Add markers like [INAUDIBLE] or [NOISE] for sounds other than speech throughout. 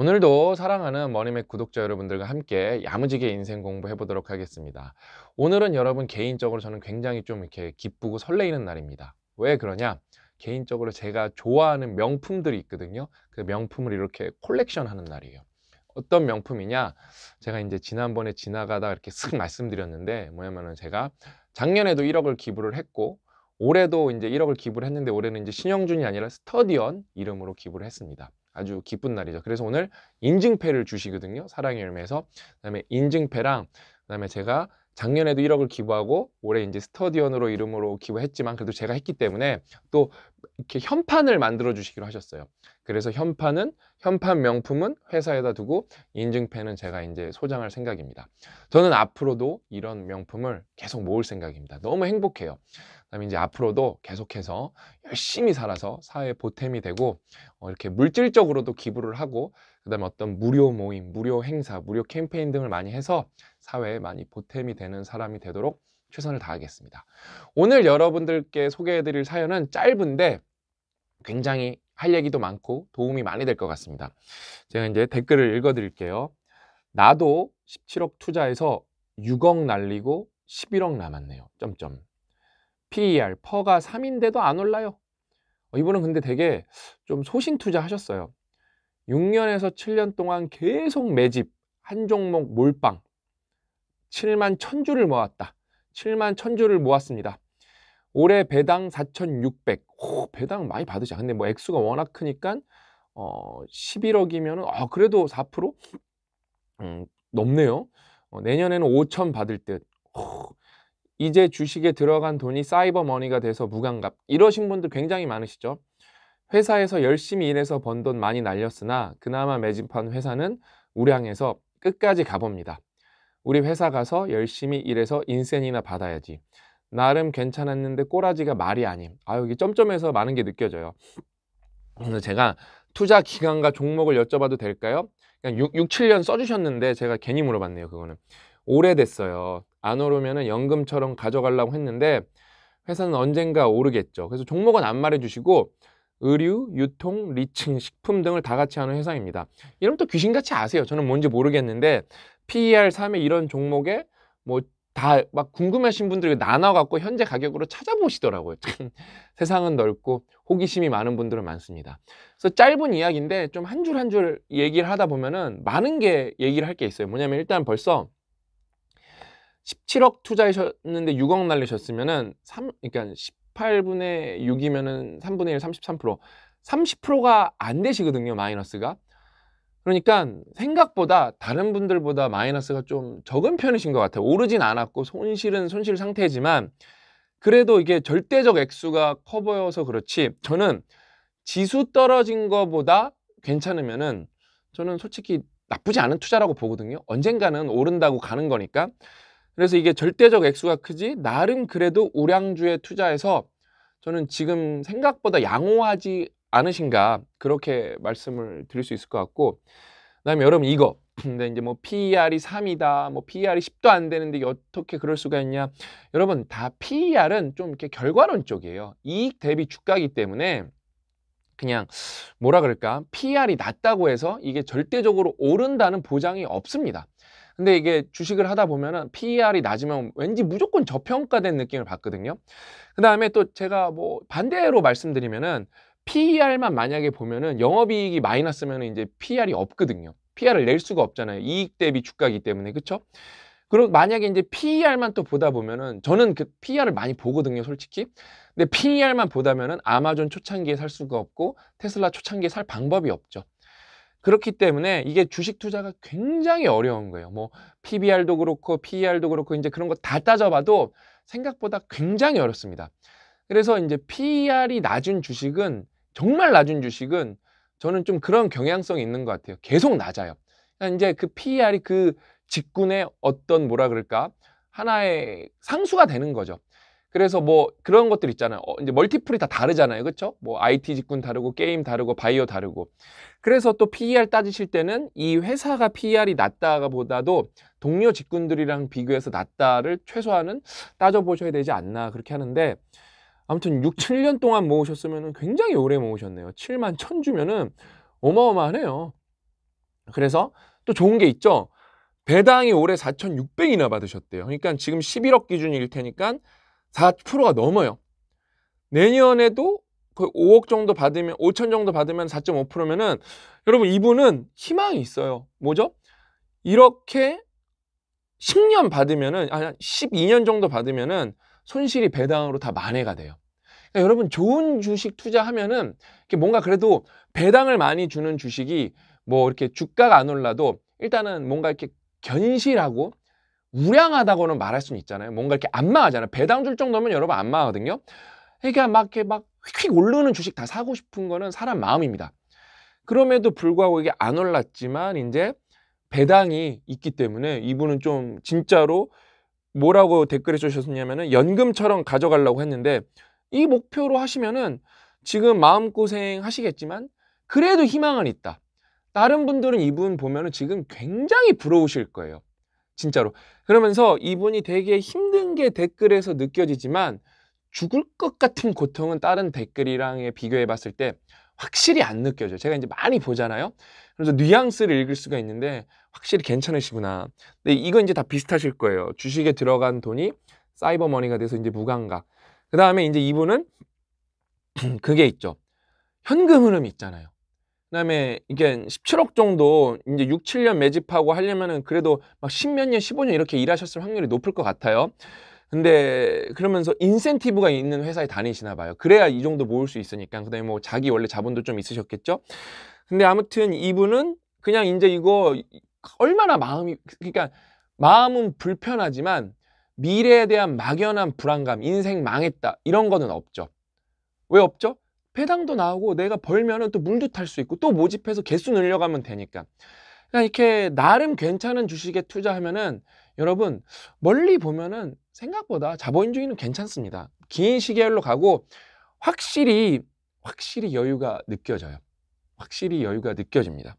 오늘도 사랑하는 머니맥 구독자 여러분들과 함께 야무지게 인생 공부해 보도록 하겠습니다. 오늘은 여러분 개인적으로 저는 굉장히 좀 이렇게 기쁘고 설레이는 날입니다. 왜 그러냐? 개인적으로 제가 좋아하는 명품들이 있거든요. 그 명품을 이렇게 콜렉션 하는 날이에요. 어떤 명품이냐? 제가 이제 지난번에 지나가다 이렇게 쓱 [LAUGHS] 말씀드렸는데 뭐냐면은 제가 작년에도 1억을 기부를 했고 올해도 이제 1억을 기부를 했는데 올해는 이제 신영준이 아니라 스터디언 이름으로 기부를 했습니다. 아주 기쁜 날이죠. 그래서 오늘 인증패를 주시거든요. 사랑의 열매에서. 그다음에 인증패랑 그다음에 제가 작년에도 1억을 기부하고 올해 이제 스터디언으로 이름으로 기부했지만 그래도 제가 했기 때문에 또 이렇게 현판을 만들어 주시기로 하셨어요. 그래서 현판은 현판 명품은 회사에다 두고 인증펜은 제가 이제 소장할 생각입니다. 저는 앞으로도 이런 명품을 계속 모을 생각입니다. 너무 행복해요. 그다음에 이제 앞으로도 계속해서 열심히 살아서 사회 보탬이 되고 어, 이렇게 물질적으로도 기부를 하고 그 다음에 어떤 무료 모임, 무료 행사, 무료 캠페인 등을 많이 해서 사회에 많이 보탬이 되는 사람이 되도록 최선을 다하겠습니다. 오늘 여러분들께 소개해드릴 사연은 짧은데 굉장히 할 얘기도 많고 도움이 많이 될 것 같습니다. 제가 이제 댓글을 읽어드릴게요. 나도 17억 투자해서 6억 날리고 11억 남았네요. 점점. PER, 퍼가 3인데도 안 올라요. 어, 이분은 근데 되게 좀 소신 투자하셨어요. 6년에서 7년 동안 계속 매집, 한 종목 몰빵, 7만 1 0 0 0주를 모았다. 7만 1 0 0 0주를 모았습니다. 올해 배당 4,600. 오, 배당 많이 받으자. 근데 뭐 액수가 워낙 크니까 어, 11억이면 아, 그래도 4% 음, 넘네요. 어, 내년에는 5천 받을 듯. 오, 이제 주식에 들어간 돈이 사이버 머니가 돼서 무감각. 이러신 분들 굉장히 많으시죠? 회사에서 열심히 일해서 번 돈 많이 날렸으나 그나마 매집한 회사는 우량해서 끝까지 가봅니다. 우리 회사 가서 열심히 일해서 인센이나 받아야지. 나름 괜찮았는데 꼬라지가 말이 아님. 아 여기 점점에서 많은 게 느껴져요. 그래서 제가 투자 기간과 종목을 여쭤봐도 될까요? 그냥 6, 6 7년 써주셨는데 제가 괜히 물어봤네요. 그거는 오래됐어요. 안오르면 연금처럼 가져가려고 했는데 회사는 언젠가 오르겠죠. 그래서 종목은 안 말해주시고 의류, 유통, 리층, 식품 등을 다 같이 하는 회사입니다. 이름 또 귀신같이 아세요. 저는 뭔지 모르겠는데 PER3의 이런 종목에 뭐 다 막 궁금하신 분들이 나눠갖고 현재 가격으로 찾아보시더라고요. [LAUGHS] 세상은 넓고 호기심이 많은 분들은 많습니다. 그래서 짧은 이야기인데 좀 한 줄 한 줄 얘기를 하다 보면은 많은 게 얘기를 할 게 있어요. 뭐냐면 일단 벌써 17억 투자하셨는데 6억 날리셨으면은 3 그러니까 10 18분의 6이면은 3분의 1, 33%. 30%가 안 되시거든요, 마이너스가. 그러니까 생각보다 다른 분들보다 마이너스가 좀 적은 편이신 것 같아요. 오르진 않았고 손실은 손실 상태지만 그래도 이게 절대적 액수가 커 보여서 그렇지 저는 지수 떨어진 것보다 괜찮으면은 저는 솔직히 나쁘지 않은 투자라고 보거든요. 언젠가는 오른다고 가는 거니까 그래서 이게 절대적 액수가 크지 나름 그래도 우량주에 투자해서 저는 지금 생각보다 양호하지 않으신가 그렇게 말씀을 드릴 수 있을 것 같고 그다음에 여러분 이거 [CLEARS THROAT] 근데 이제 뭐 PER이 3이다 뭐 PER이 10도 안 되는데 어떻게 그럴 수가 있냐 여러분 다 PER은 좀 이렇게 결과론 쪽이에요 이익 대비 주가기 때문에 그냥 뭐라 그럴까 PER이 낮다고 해서 이게 절대적으로 오른다는 보장이 없습니다 근데 이게 주식을 하다 보면은 PER이 낮으면 왠지 무조건 저평가된 느낌을 받거든요. 그 다음에 또 제가 뭐 반대로 말씀드리면은 PER만 만약에 보면은 영업이익이 마이너스면 이제 PER이 없거든요. PER을 낼 수가 없잖아요. 이익 대비 주가기 때문에 그쵸죠 그럼 만약에 이제 PER만 또 보다 보면은 저는 그 PER을 많이 보거든요, 솔직히. 근데 PER만 보다면은 아마존 초창기에 살 수가 없고 테슬라 초창기에 살 방법이 없죠. 그렇기 때문에 이게 주식 투자가 굉장히 어려운 거예요. 뭐 PBR도 그렇고 PER도 그렇고 이제 그런 거 다 따져봐도 생각보다 굉장히 어렵습니다. 그래서 이제 PER이 낮은 주식은 정말 낮은 주식은 저는 좀 그런 경향성이 있는 것 같아요. 계속 낮아요. 그러니까 이제 그 PER이 그 직군의 어떤 뭐라 그럴까 하나의 상수가 되는 거죠. 그래서 뭐 그런 것들 있잖아요. 어, 이제 멀티플이 다 다르잖아요. 그렇죠? 뭐 IT 직군 다르고 게임 다르고 바이오 다르고. 그래서 또 PER 따지실 때는 이 회사가 PER이 낮다가 보다도 동료 직군들이랑 비교해서 낮다를 최소한은 따져 보셔야 되지 않나 그렇게 하는데 아무튼 6, 7년 동안 모으셨으면 굉장히 오래 모으셨네요. 7만 천 주면은 어마어마하네요. 그래서 또 좋은 게 있죠. 배당이 올해 4,600이나 받으셨대요. 그러니까 지금 11억 기준일 테니까 4%가 넘어요. 내년에도 거의 5억 정도 받으면 5천 정도 받으면 4.5%면은 여러분 이분은 희망이 있어요. 뭐죠? 이렇게 10년 받으면은 아니 12년 정도 받으면은 손실이 배당으로 다 만회가 돼요. 그러니까 여러분 좋은 주식 투자하면은 뭔가 그래도 배당을 많이 주는 주식이 뭐 이렇게 주가가 안 올라도 일단은 뭔가 이렇게 견실하고 우량하다고는 말할 수는 있잖아요. 뭔가 이렇게 안마하잖아요. 배당 줄 정도면 여러분 안마하거든요. 그러니까 막 이렇게 막 휙휙 오르는 주식 다 사고 싶은 거는 사람 마음입니다. 그럼에도 불구하고 이게 안 올랐지만 이제 배당이 있기 때문에 이분은 좀 진짜로 뭐라고 댓글을 주셨냐면은 연금처럼 가져가려고 했는데 이 목표로 하시면은 지금 마음고생 하시겠지만 그래도 희망은 있다. 다른 분들은 이분 보면은 지금 굉장히 부러우실 거예요. 진짜로. 그러면서 이분이 되게 힘든 게 댓글에서 느껴지지만 죽을 것 같은 고통은 다른 댓글이랑 비교해 봤을 때 확실히 안 느껴져요. 제가 이제 많이 보잖아요. 그래서 뉘앙스를 읽을 수가 있는데 확실히 괜찮으시구나. 근데 이건 이제 다 비슷하실 거예요. 주식에 들어간 돈이 사이버 머니가 돼서 이제 무감각. 그 다음에 이제 이분은 [CLEARS THROAT] 그게 있죠. 현금 흐름 있잖아요. 그다음에 이게 17억 정도 이제 6, 7년 매집하고 하려면은 그래도 막 10몇 년, 15년 이렇게 일하셨을 확률이 높을 것 같아요. 근데 그러면서 인센티브가 있는 회사에 다니시나 봐요. 그래야 이 정도 모을 수 있으니까. 그다음에 뭐 자기 원래 자본도 좀 있으셨겠죠. 근데 아무튼 이분은 그냥 이제 이거 얼마나 마음이 그러니까 마음은 불편하지만 미래에 대한 막연한 불안감, 인생 망했다 이런 거는 없죠. 왜 없죠? 배당도 나오고 내가 벌면은 또 물도 탈 수 있고 또 모집해서 개수 늘려가면 되니까 그냥 이렇게 나름 괜찮은 주식에 투자하면은 여러분 멀리 보면은 생각보다 자본주의는 괜찮습니다. 긴 시계열로 가고 확실히 확실히 여유가 느껴져요. 확실히 여유가 느껴집니다.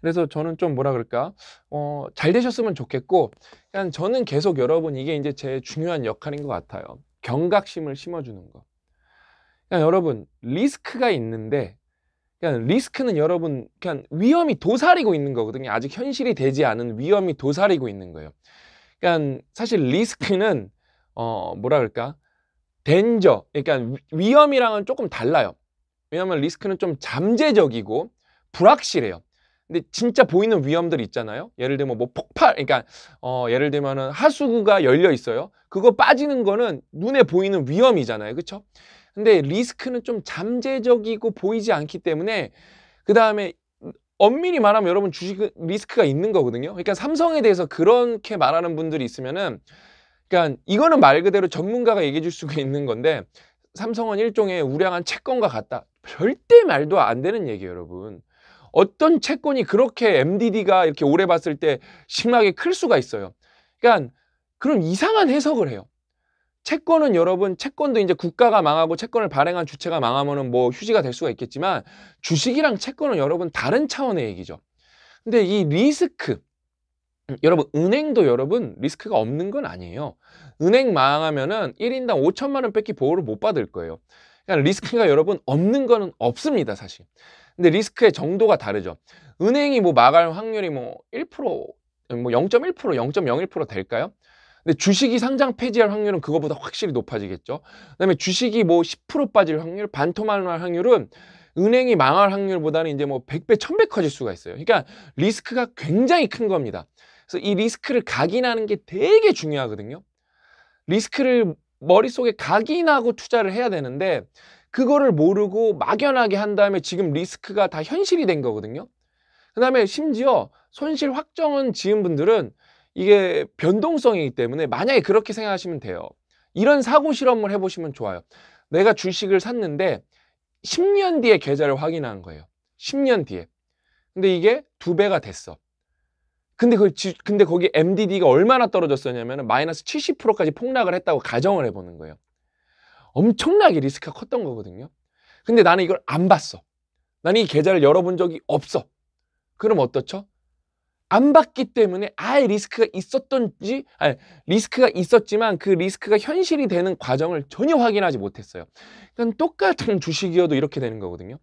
그래서 저는 좀 뭐라 그럴까 어, 잘 되셨으면 좋겠고 그냥 저는 계속 여러분 이게 이제 제 중요한 역할인 것 같아요. 경각심을 심어주는 거. 그냥 여러분 리스크가 있는데 그냥 리스크는 여러분 그냥 위험이 도사리고 있는 거거든요. 아직 현실이 되지 않은 위험이 도사리고 있는 거예요. 그러 사실 리스크는 어 뭐라 그럴까? 덴저. 그러니까 위험이랑은 조금 달라요. 왜냐면 하 리스크는 좀 잠재적이고 불확실해요. 근데 진짜 보이는 위험들 있잖아요. 예를 들면 뭐 폭발, 그러니까 어, 예를 들면 하수구가 열려 있어요. 그거 빠지는 거는 눈에 보이는 위험이잖아요, 그렇죠? 근데 리스크는 좀 잠재적이고 보이지 않기 때문에 그 다음에 엄밀히 말하면 여러분 주식 리스크가 있는 거거든요. 그러니까 삼성에 대해서 그렇게 말하는 분들이 있으면은 그러니까 이거는 말 그대로 전문가가 얘기해 줄 수가 있는 건데 삼성은 일종의 우량한 채권과 같다. 절대 말도 안 되는 얘기예요, 여러분. 어떤 채권이 그렇게 MDD가 이렇게 오래 봤을 때 심하게 클 수가 있어요. 그러니까 그럼 이상한 해석을 해요. 채권은 여러분 채권도 이제 국가가 망하고 채권을 발행한 주체가 망하면은 뭐 휴지가 될 수가 있겠지만 주식이랑 채권은 여러분 다른 차원의 얘기죠. 근데 이 리스크 음, 여러분 은행도 여러분 리스크가 없는 건 아니에요. 은행 망하면은 1인당 5천만 원 뺏기 보호를 못 받을 거예요. 그러니까 리스크가 여러분 없는 거는 없습니다, 사실. 근데 리스크의 정도가 다르죠. 은행이 뭐 막을 확률이 뭐 1%, 뭐 0.1%, 0.01% 될까요? 근데 주식이 상장 폐지할 확률은 그거보다 확실히 높아지겠죠. 그다음에 주식이 뭐 10% 빠질 확률, 반토막 날 확률은 은행이 망할 확률보다는 이제 뭐 100배, 1000배 커질 수가 있어요. 그러니까 리스크가 굉장히 큰 겁니다. 그래서 이 리스크를 각인하는 게 되게 중요하거든요. 리스크를 머릿속에 각인하고 투자를 해야 되는데 그거를 모르고 막연하게 한 다음에 지금 리스크가 다 현실이 된 거거든요. 그 다음에 심지어 손실 확정은 지은 분들은 이게 변동성이기 때문에 만약에 그렇게 생각하시면 돼요. 이런 사고 실험을 해보시면 좋아요. 내가 주식을 샀는데 10년 뒤에 계좌를 확인한 거예요. 10년 뒤에. 근데 이게 두 배가 됐어. 근데 그 근데 거기 MDD가 얼마나 떨어졌었냐면 마이너스 70%까지 폭락을 했다고 가정을 해보는 거예요. 엄청나게 리스크가 컸던 거거든요. 근데 나는 이걸 안 봤어. 나는 이 계좌를 열어본 적이 없어. 그럼 어떻죠? 안 받기 때문에 아예 리스크가 있었던지 아니, 리스크가 있었지만 그 리스크가 현실이 되는 과정을 전혀 확인하지 못했어요. 그냥 그러니까 똑같은 [LAUGHS] 주식이어도 이렇게 되는 거거든요.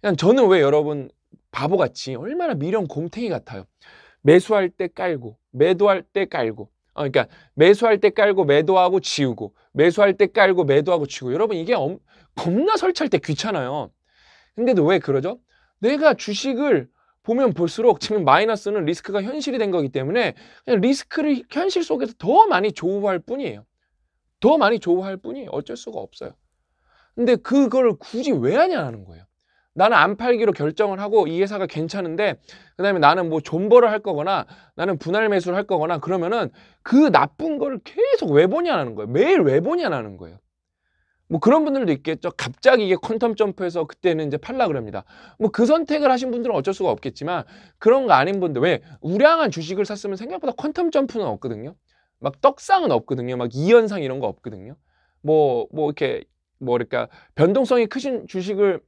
그냥 그러니까 저는 왜 여러분 바보같이 얼마나 미련 곰탱이 같아요. 매수할 때 깔고 매도할 때 깔고 어, 그러니까 매수할 때 깔고 매도하고 지우고 매수할 때 깔고 매도하고 지우고 여러분 이게 엄, 겁나 설치할 때 귀찮아요. 근데도 왜 그러죠? 내가 주식을 보면 볼수록 지금 마이너스는 리스크가 현실이 된 거기 때문에 그냥 리스크를 현실 속에서 더 많이 조우할 뿐이에요. 더 많이 조우할 뿐이 에요 어쩔 수가 없어요. 근데 그걸 굳이 왜 하냐는 거예요. 나는 안 팔기로 결정을 하고 이 회사가 괜찮은데 그다음에 나는 뭐 존버를 할 거거나 나는 분할 매수를 할 거거나 그러면은 그 나쁜 걸 계속 왜 보냐는 거예요. 매일 왜 보냐는 거예요. 뭐 그런 분들도 있겠죠. 갑자기 이게 퀀텀 점프해서 그때는 이제 팔라 그럽니다. 뭐 그 선택을 하신 분들은 어쩔 수가 없겠지만 그런 거 아닌 분들 왜 우량한 주식을 샀으면 생각보다 퀀텀 점프는 없거든요. 막 떡상은 없거든요. 막 이연상 이런 거 없거든요. 뭐뭐 뭐 이렇게 뭐그까 그러니까 변동성이 크신 주식을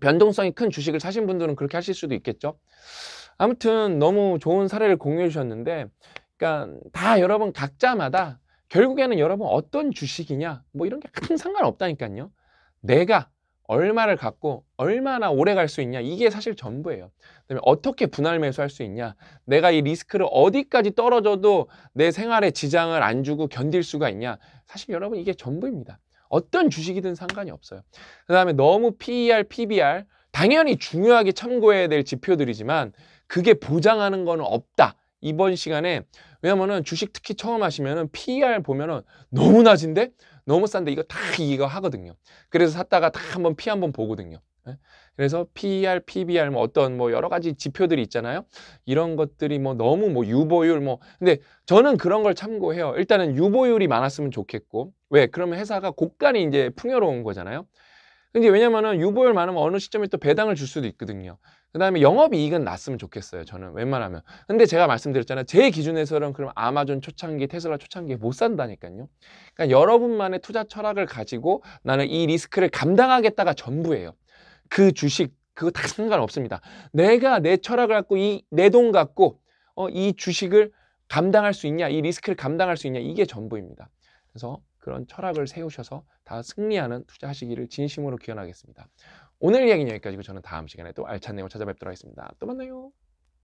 변동성이 큰 주식을 사신 분들은 그렇게 하실 수도 있겠죠. 아무튼 너무 좋은 사례를 공유해 주셨는데 그러니까 다 여러분 각자마다 결국에는 여러분 어떤 주식이냐 뭐 이런 게 큰 상관없다니까요. 내가 얼마를 갖고 얼마나 오래 갈 수 있냐 이게 사실 전부예요 그다음에 어떻게 분할 매수할 수 있냐 내가 이 리스크를 어디까지 떨어져도 내 생활에 지장을 안 주고 견딜 수가 있냐 사실 여러분 이게 전부입니다 어떤 주식이든 상관이 없어요 그 다음에 너무 PER, PBR 당연히 중요하게 참고해야 될 지표들이지만 그게 보장하는 거는 없다 이번 시간에 왜냐면은 주식 특히 처음 하시면은 PER 보면은 너무 낮은데 너무 싼데 이거 다 이거 하거든요. 그래서 샀다가 다 한번 피 e 한번 보거든요. 예? 그래서 PER, PBR 뭐 어떤 뭐 여러 가지 지표들이 있잖아요. 이런 것들이 뭐 너무 뭐 유보율 뭐 근데 저는 그런 걸 참고해요. 일단은 유보율이 많았으면 좋겠고 왜 그러면 회사가 곡간이 이제 풍요로운 거잖아요. 근데 왜냐면은 유보율 많으면 어느 시점에 또 배당을 줄 수도 있거든요. 그 다음에 영업이익은 났으면 좋겠어요. 저는 웬만하면. 근데 제가 말씀드렸잖아요. 제 기준에서는 그럼 아마존 초창기, 테슬라 초창기에 못 산다니까요. 그러니까 여러분만의 투자 철학을 가지고 나는 이 리스크를 감당하겠다가 전부예요. 그 주식, 그거 다 상관없습니다. 내가 내 철학을 갖고 이 내 돈 갖고 어, 이 주식을 감당할 수 있냐, 이 리스크를 감당할 수 있냐 이게 전부입니다. 그래서 그런 철학을 세우셔서 다 승리하는 투자하시기를 진심으로 기원하겠습니다. 오늘 이야기는 여기까지고 저는 다음 시간에 또 알찬 내용 찾아뵙도록 하겠습니다. 또 만나요.